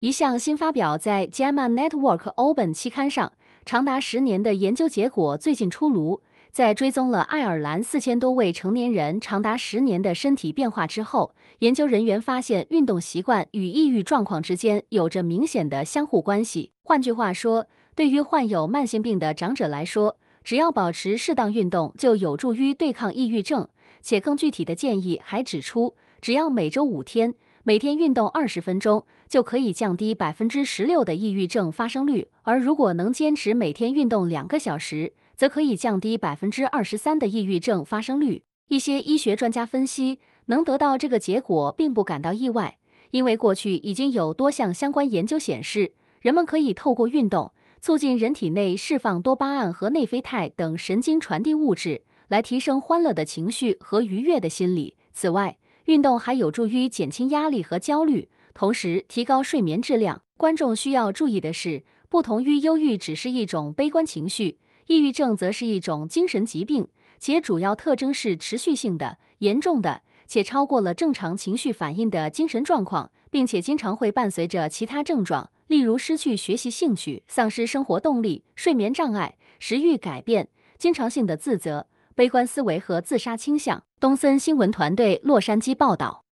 一项新发表在《JAMA Network Open》期刊上、长达十年的研究结果最近出炉。在追踪了爱尔兰四千多位成年人长达十年的身体变化之后，研究人员发现，运动习惯与抑郁状况之间有着明显的相互关系。换句话说，对于患有慢性病的长者来说，只要保持适当运动，就有助于对抗抑郁症。且更具体的建议还指出，只要每周五天。每天运动二十分钟就可以降低百分之十六的抑郁症发生率，而如果能坚持每天运动两个小时，则可以降低百分之二十三的抑郁症发生率。一些医学专家分析，能得到这个结果并不感到意外，因为过去已经有多项相关研究显示，人们可以透过运动促进人体内释放多巴胺和内啡肽等神经传递物质，来提升欢乐的情绪和愉悦的心理。此外，运动还有助于减轻压力和焦虑，同时提高睡眠质量。观众需要注意的是，不同于忧郁只是一种悲观情绪，抑郁症则是一种精神疾病，且主要特征是持续性的、严重的且超过了正常情绪反应的精神状况，并且经常会伴随着其他症状，例如失去学习兴趣、丧失生活动力、睡眠障碍、食欲改变、经常性的自责。悲观思维和自杀倾向。东森新闻团队洛杉矶报道。